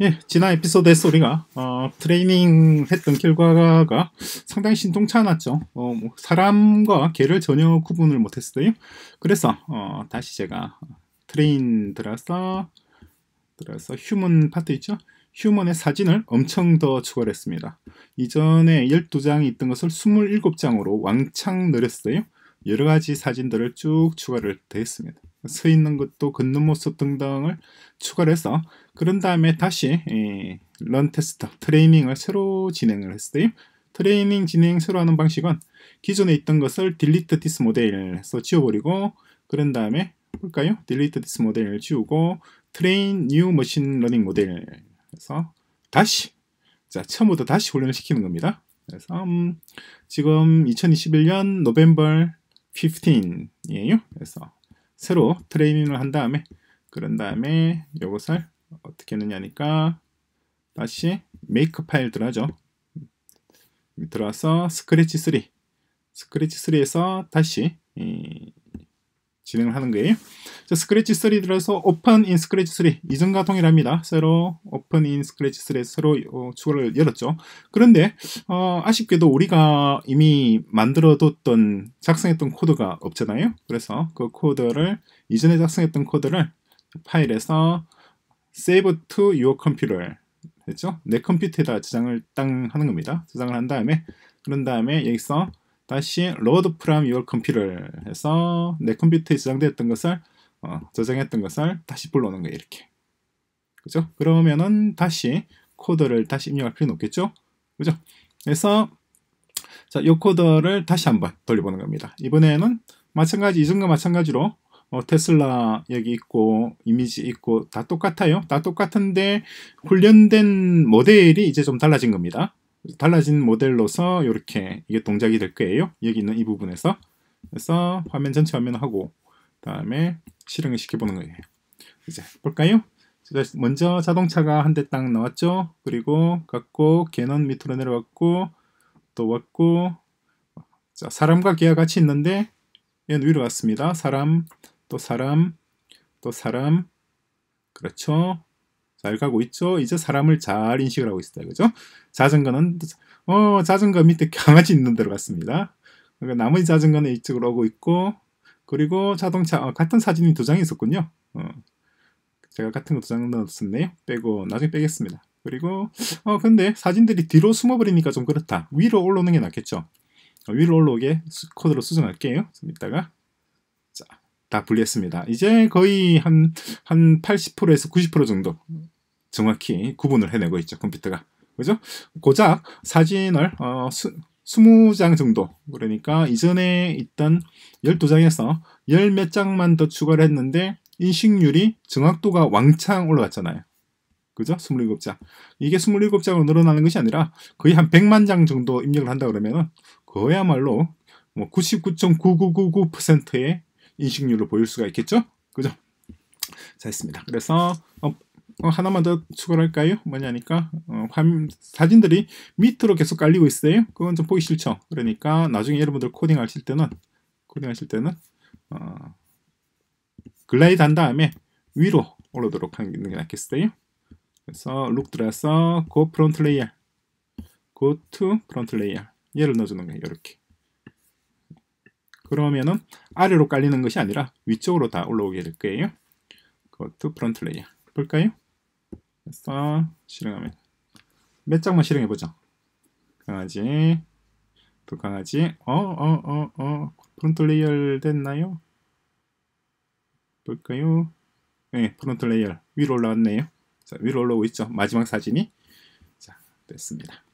예, 지난 에피소드에서 우리가 어, 트레이닝 했던 결과가 상당히 신통치 않았죠. 어, 뭐 사람과 개를 전혀 구분을 못했어요. 그래서 어, 다시 제가 트레인 들어서 들어서 휴먼 파트 있죠. 휴먼의 사진을 엄청 더 추가했습니다. 이전에 12장이 있던 것을 27장으로 왕창 늘렸어요. 여러 가지 사진들을 쭉 추가를 했습니다. 서 있는 것도 걷는 모습 등등을 추가 해서 그런 다음에 다시 런 테스트 트레이닝을 새로 진행을 했어요. 트레이닝 진행 새로 하는 방식은 기존에 있던 것을 딜리트 디스 모델에서 지워버리고 그런 다음에 볼까요? 딜리트 디스 모델을 지우고 트레인 뉴 머신 러닝 모델에서 다시 자 처음부터 다시 훈련을 시키는 겁니다. 그래서 음, 지금 2021년 노벤벌 15이에요. 그래서 새로 트레이닝을 한 다음에 그런 다음에 이것을 어떻게 했느냐니까 다시 메이크 파일 들어가죠. 들어와서 스크래치 3 스크래치 3에서 다시 진행을 하는 거예요. 자, 스크래치 3 들어서 오픈 인 스크래치 3 이전과 동일합니다. 새로 오픈 인 스크래치 3 새로 어, 추가를 열었죠. 그런데 어, 아쉽게도 우리가 이미 만들어뒀던 작성했던 코드가 없잖아요. 그래서 그 코드를 이전에 작성했던 코드를 파일에서 save to your computer 했죠. 내 컴퓨터에다 저장을 딱 하는 겁니다. 저장을 한 다음에 그런 다음에 여기서 다시 load from 로드 c o m p u t e 를 해서 내 컴퓨터에 저장되었던 것을 어, 저장했던 것을 다시 불러오는 거예요 이렇게 그죠 그러면은 다시 코드를 다시 입력할 필요는 없겠죠 그죠 그래서 자, 이 코드를 다시 한번 돌려보는 겁니다 이번에는 마찬가지 이전과 마찬가지로 어, 테슬라 여기 있고 이미지 있고 다 똑같아요 다 똑같은데 훈련된 모델이 이제 좀 달라진 겁니다 달라진 모델로서 이렇게 이게 동작이 될 거예요. 여기 있는 이 부분에서 그래서 화면 전체 화면하고 그 다음에 실행을 시켜보는 거예요. 이제 볼까요? 먼저 자동차가 한 대 딱 나왔죠. 그리고 갔고 개는 밑으로 내려왔고 또 왔고 자, 사람과 개와 같이 있는데 얘는 위로 왔습니다. 사람 또 사람 또 사람 그렇죠. 잘 가고 있죠. 이제 사람을 잘 인식을 하고 있다 습니 그죠? 자전거는 어 자전거 밑에 강아지 있는 데로 갔습니다. 그러니까 나머지 자전거는 이쪽으로 오고 있고 그리고 자동차 어, 같은 사진이 두 장이 있었군요. 어, 제가 같은 거 두 장 넣었었네요. 빼고 나중에 빼겠습니다. 그리고 어 근데 사진들이 뒤로 숨어버리니까 좀 그렇다. 위로 올라오는 게 낫겠죠. 어, 위로 올라오게 코드로 수정할게요. 좀 이따가 다 분리했습니다. 이제 거의 한, 한 80%에서 90% 정도 정확히 구분을 해내고 있죠. 컴퓨터가. 그죠? 고작 사진을 어, 수, 20장 정도 그러니까 이전에 있던 12장에서 10몇 장만 더 추가를 했는데 인식률이 정확도가 왕창 올라갔잖아요. 그죠? 27장. 이게 27장으로 늘어나는 것이 아니라 거의 한 100만 장 정도 입력을 한다 그러면은 그야말로 뭐 99.9999%의 인식률로 보일 수가 있겠죠? 그죠? 자, 있습니다. 그래서 어, 어, 하나만 더 추가를 할까요? 뭐냐니까 어, 화면, 사진들이 밑으로 계속 깔리고 있어요. 그건 좀 보기 싫죠. 그러니까 나중에 여러분들 코딩 하실 때는 코딩 하실 때는 어, 글라이드 한 다음에 위로 오르도록 하는 게 낫겠어요. 그래서 룩 들어서 go front layer, go to front layer 얘를 넣어주는 거예요. 이렇게 그러면은 아래로 깔리는 것이 아니라 위쪽으로 다 올라오게 될 거예요. 그것도 프론트 레이어. 볼까요? 그래서 실행하면 몇 장만 실행해 보죠. 강아지 또 강아지 어어어 어, 어, 어. 프론트 레이어 됐나요? 볼까요? 네, 프론트 레이어 위로 올라왔네요. 자, 위로 올라오고 있죠. 마지막 사진이 자, 됐습니다.